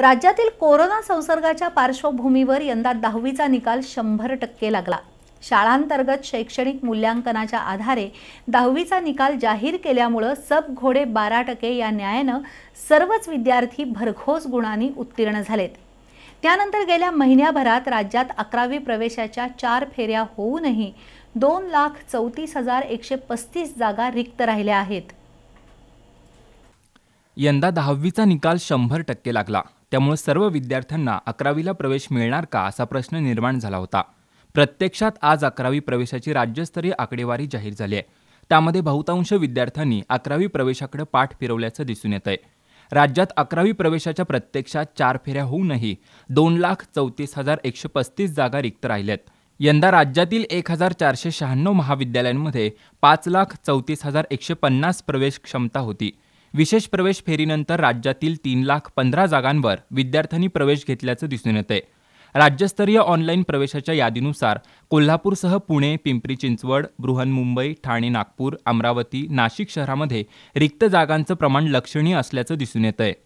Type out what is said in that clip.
राज्यातील कोरोना संसर्गाच्या पार्श्वभूमीवर यंदा दहावीचा निकाल शंभर टक्के लागला शाळांतर्गत शैक्षणिक मूल्यांकनाच्या आधारे दहावीचा निकाल जाहीर केल्यामुळं सब घोडे बारा टक्के या न्यायानं सर्वच विद्यार्थी भरघोस गुणांनी उत्तीर्ण झालेत त्यानंतर गेल्या महिन्याभरात राज्यात अकरावी प्रवेशाच्या चार फेऱ्या होऊनही दोन लाख चौतीस हजार एकशे पस्तीस जागा रिक्त राहिल्या आहेत यंदा दहावीचा निकाल शंभर टक्के लागला त्यामुळे सर्व विद्यार्थ्यांना अकरावीला प्रवेश मिळणार का असा प्रश्न निर्माण झाला होता प्रत्यक्षात आज अकरावी प्रवेशाची राज्यस्तरीय आकडेवारी जाहीर झाली आहे त्यामध्ये बहुतांश विद्यार्थ्यांनी अकरावी प्रवेशाकडे पाठ फिरवल्याचं दिसून येत आहे राज्यात अकरावी प्रवेशाच्या प्रत्यक्षात चार फेऱ्या होऊनही दोन लाख चौतीस हजार एकशे पस्तीस जागा रिक्त राहिल्यात यंदा राज्यातील एक हजार चारशे शहाण्णव महाविद्यालयांमध्ये पाच लाख चौतीस हजार एकशे पन्नास प्रवेश क्षमता होती विशेष प्रवेश फेरीनंतर राज्यातील तीन लाख पंधरा जागांवर विद्यार्थ्यांनी प्रवेश घेतल्याचं दिसून येतंय राज्यस्तरीय ऑनलाईन प्रवेशाच्या यादीनुसार कोल्हापूरसह पुणे पिंपरी चिंचवड बृहन्मुंबई ठाणे नागपूर अमरावती नाशिक शहरामध्ये रिक्त जागांचं प्रमाण लक्षणीय असल्याचं दिसून आहे